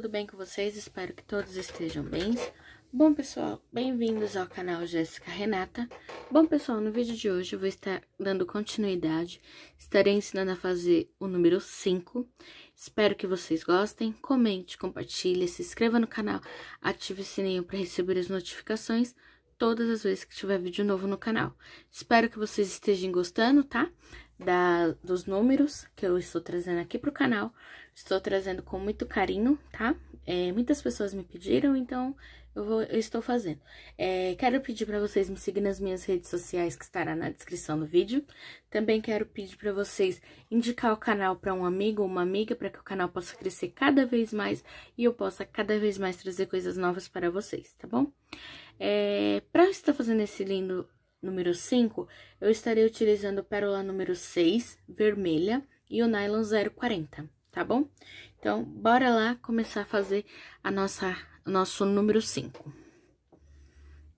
tudo bem com vocês? Espero que todos estejam bem. Bom, pessoal, bem-vindos ao canal Jéssica Renata. Bom, pessoal, no vídeo de hoje eu vou estar dando continuidade, estarei ensinando a fazer o número 5. Espero que vocês gostem, comente, compartilhe, se inscreva no canal, ative o sininho para receber as notificações todas as vezes que tiver vídeo novo no canal. Espero que vocês estejam gostando, tá? da, dos números que eu estou trazendo aqui pro canal. Estou trazendo com muito carinho, tá? É, muitas pessoas me pediram, então eu, vou, eu estou fazendo. É, quero pedir para vocês me seguirem nas minhas redes sociais, que estará na descrição do vídeo. Também quero pedir para vocês indicar o canal para um amigo ou uma amiga, para que o canal possa crescer cada vez mais e eu possa cada vez mais trazer coisas novas para vocês, tá bom? É, para estar fazendo esse lindo número 5, eu estarei utilizando pérola número 6, vermelha, e o nylon 040, tá bom? Então, bora lá começar a fazer a nossa, nosso número 5.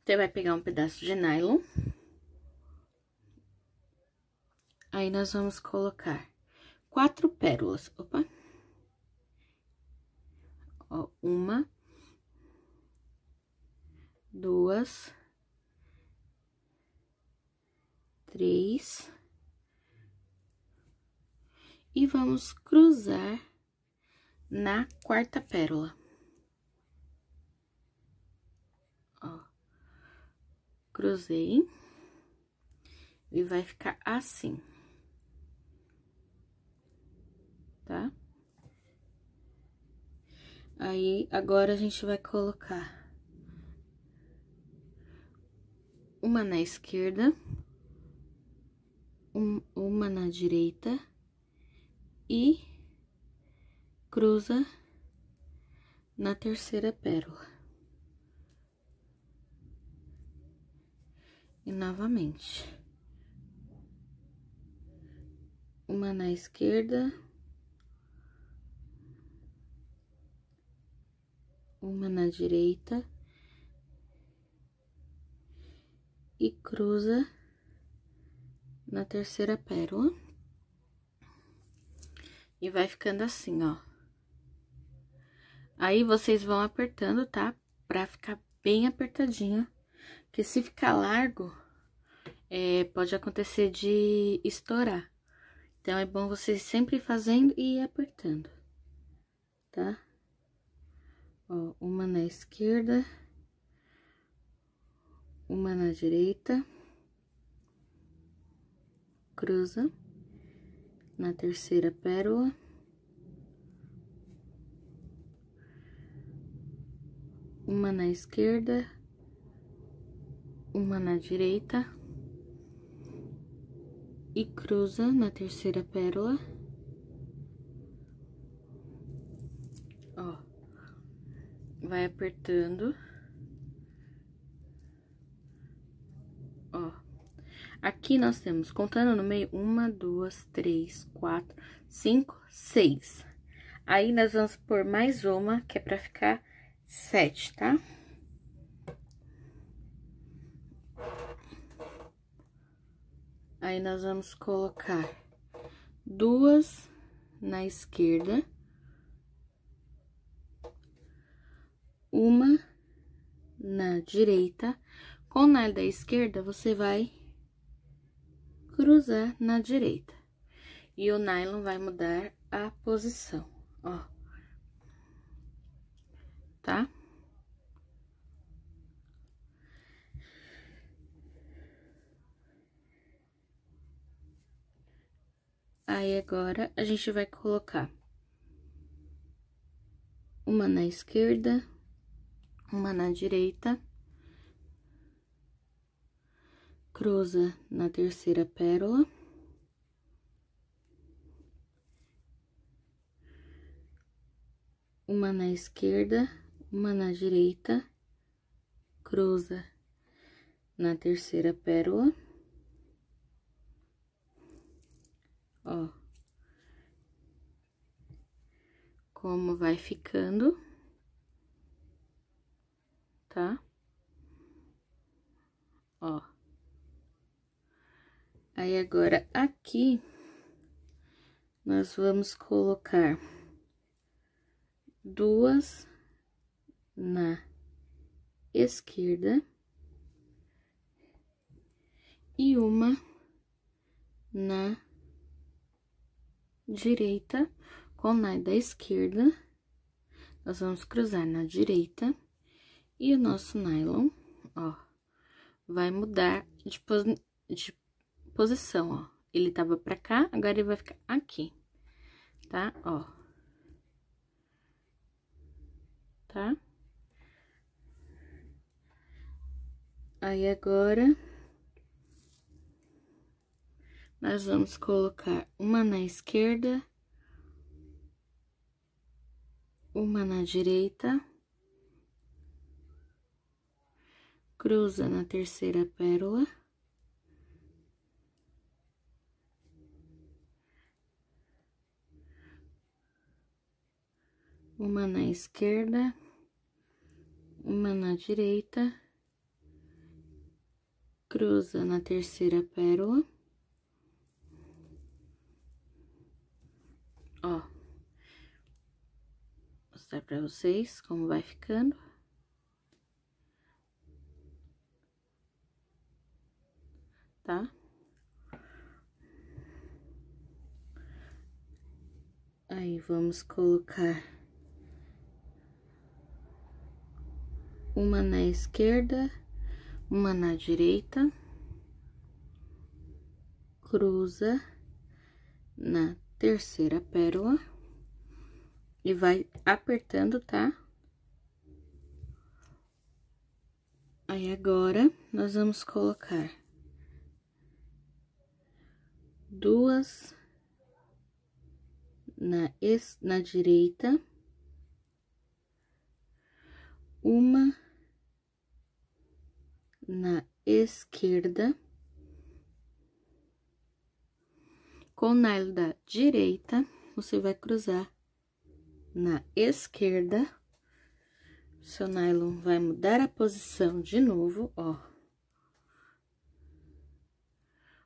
Você vai pegar um pedaço de nylon. Aí, nós vamos colocar quatro pérolas. Opa! Ó, uma, duas, três. E vamos cruzar na quarta pérola. Ó, cruzei. E vai ficar assim. Tá? Aí, agora a gente vai colocar uma na esquerda um, uma na direita e cruza na terceira pérola. E novamente. Uma na esquerda. Uma na direita. E cruza na terceira pérola. E vai ficando assim, ó. Aí, vocês vão apertando, tá? Pra ficar bem apertadinho. Porque se ficar largo, é, pode acontecer de estourar. Então, é bom vocês sempre fazendo e apertando, tá? Ó, uma na esquerda, uma na direita cruza na terceira pérola. Uma na esquerda, uma na direita e cruza na terceira pérola. Ó, vai apertando. Ó. Aqui nós temos, contando no meio, uma, duas, três, quatro, cinco, seis. Aí, nós vamos pôr mais uma, que é pra ficar sete, tá? Aí, nós vamos colocar duas na esquerda. Uma na direita. Com na da esquerda, você vai cruzar na direita. E o nylon vai mudar a posição, ó. Tá? Aí, agora, a gente vai colocar uma na esquerda, uma na direita cruza na terceira pérola. Uma na esquerda, uma na direita, cruza na terceira pérola. Ó. Como vai ficando. Tá? Ó. Aí, agora, aqui, nós vamos colocar duas na esquerda e uma na direita com nai da esquerda. Nós vamos cruzar na direita e o nosso nylon, ó, vai mudar de, de posição, ó. Ele tava pra cá, agora ele vai ficar aqui, tá? Ó. Tá? Aí, agora, nós vamos colocar uma na esquerda, uma na direita, cruza na terceira pérola. uma na esquerda, uma na direita, cruza na terceira pérola. Ó, vou mostrar pra vocês como vai ficando. Tá? Aí, vamos colocar uma na esquerda, uma na direita, cruza na terceira pérola e vai apertando, tá? Aí, agora, nós vamos colocar duas na, es, na direita uma na esquerda, com o nylon da direita, você vai cruzar na esquerda, seu nylon vai mudar a posição de novo, ó.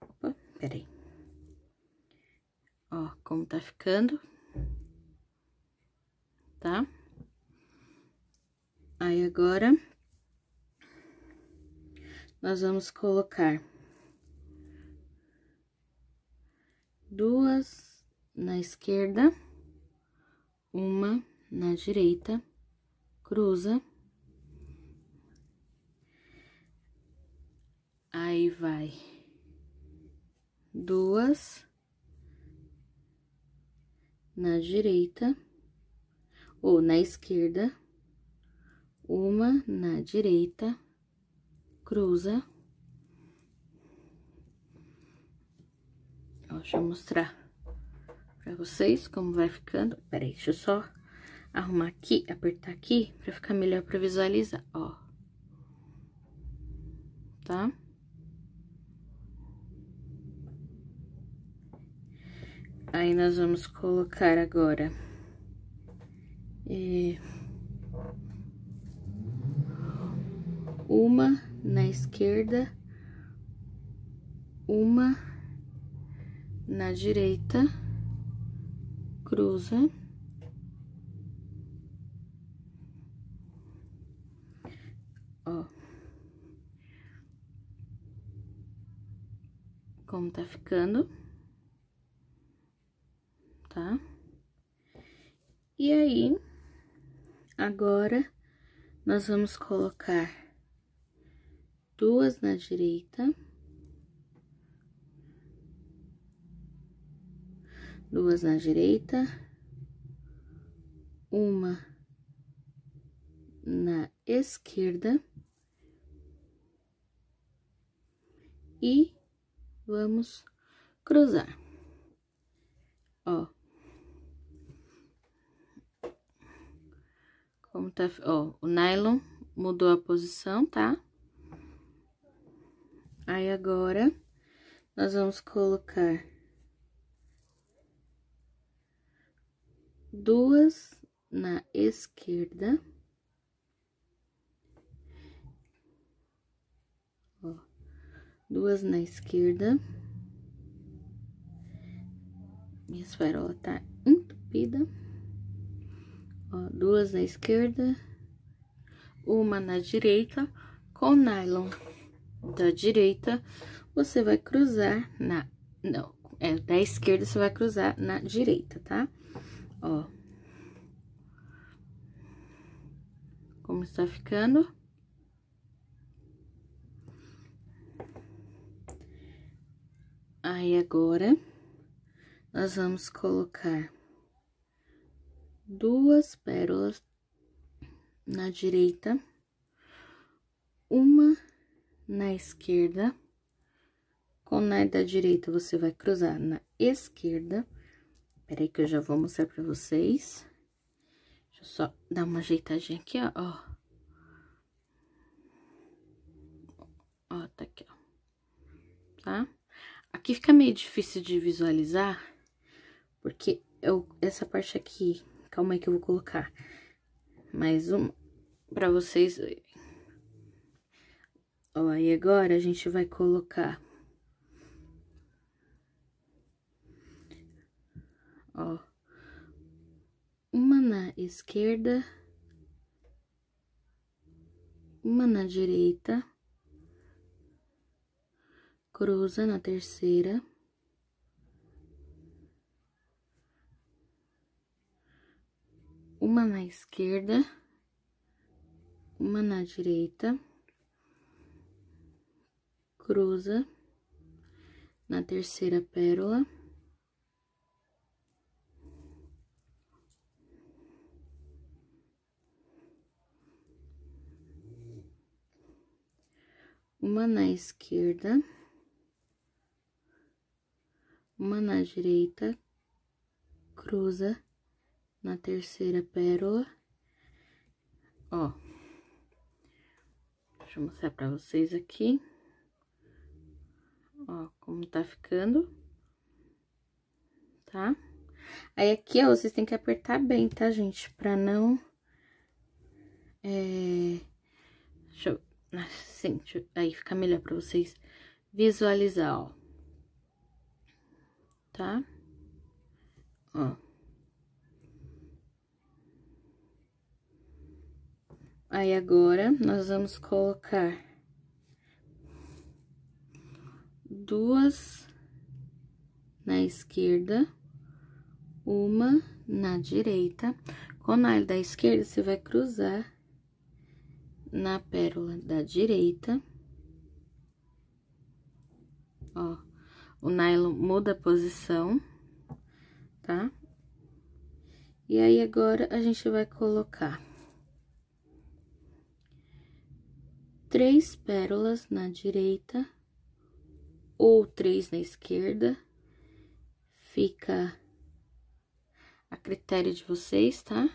Opa, peraí. Ó, como tá ficando, tá? Tá? Aí, agora, nós vamos colocar duas na esquerda, uma na direita, cruza. Aí, vai duas na direita ou na esquerda, uma na direita, cruza. deixa eu mostrar pra vocês como vai ficando. Peraí, deixa eu só arrumar aqui, apertar aqui, pra ficar melhor pra visualizar, ó. Tá? Aí, nós vamos colocar agora... e eh, uma na esquerda, uma na direita, cruza. Ó. Como tá ficando. Tá? E aí, agora, nós vamos colocar duas na direita, duas na direita, uma na esquerda e vamos cruzar, ó. Como tá, ó, o nylon mudou a posição, tá? Aí, agora, nós vamos colocar duas na esquerda. Ó, duas na esquerda. Minha esferola tá entupida. Ó, duas na esquerda, uma na direita com nylon da direita, você vai cruzar na... Não, é da esquerda, você vai cruzar na direita, tá? Ó. Como está ficando. Aí, agora, nós vamos colocar duas pérolas na direita, uma na esquerda. Com o nai da direita, você vai cruzar na esquerda. Peraí que eu já vou mostrar pra vocês. Deixa eu só dar uma ajeitadinha aqui, ó. Ó, ó tá aqui, ó. Tá? Aqui fica meio difícil de visualizar, porque eu, essa parte aqui... Calma aí que eu vou colocar mais uma pra vocês Ó, e agora a gente vai colocar... Ó, uma na esquerda, uma na direita, cruza na terceira, uma na esquerda, uma na direita cruza na terceira pérola. Uma na esquerda, uma na direita, cruza na terceira pérola, ó. Deixa eu mostrar pra vocês aqui. Ó, como tá ficando. Tá? Aí, aqui, ó, vocês têm que apertar bem, tá, gente? Pra não... É... Deixa eu... Assim, deixa eu... Aí, fica melhor pra vocês visualizar, ó. Tá? Ó. Aí, agora, nós vamos colocar duas na esquerda, uma na direita. Com o nail da esquerda, você vai cruzar na pérola da direita. Ó, o nylon muda a posição, tá? E aí, agora, a gente vai colocar três pérolas na direita ou três na esquerda. Fica a critério de vocês, tá?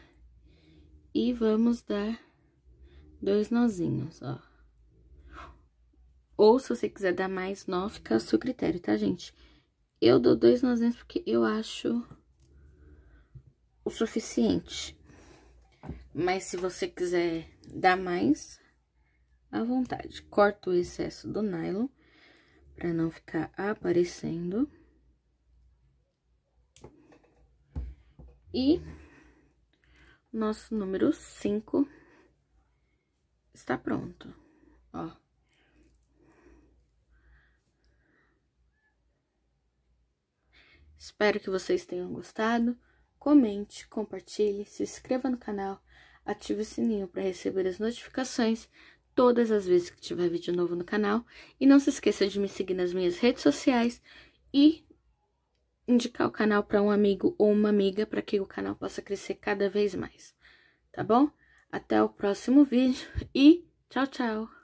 E vamos dar dois nozinhos, ó. Ou se você quiser dar mais nó, fica a seu critério, tá, gente? Eu dou dois nozinhos porque eu acho o suficiente. Mas se você quiser dar mais, à vontade. Corta o excesso do nylon para não ficar aparecendo. E nosso número 5 está pronto, ó. Espero que vocês tenham gostado. Comente, compartilhe, se inscreva no canal, ative o sininho para receber as notificações todas as vezes que tiver vídeo novo no canal. E não se esqueça de me seguir nas minhas redes sociais e indicar o canal para um amigo ou uma amiga para que o canal possa crescer cada vez mais, tá bom? Até o próximo vídeo e tchau, tchau!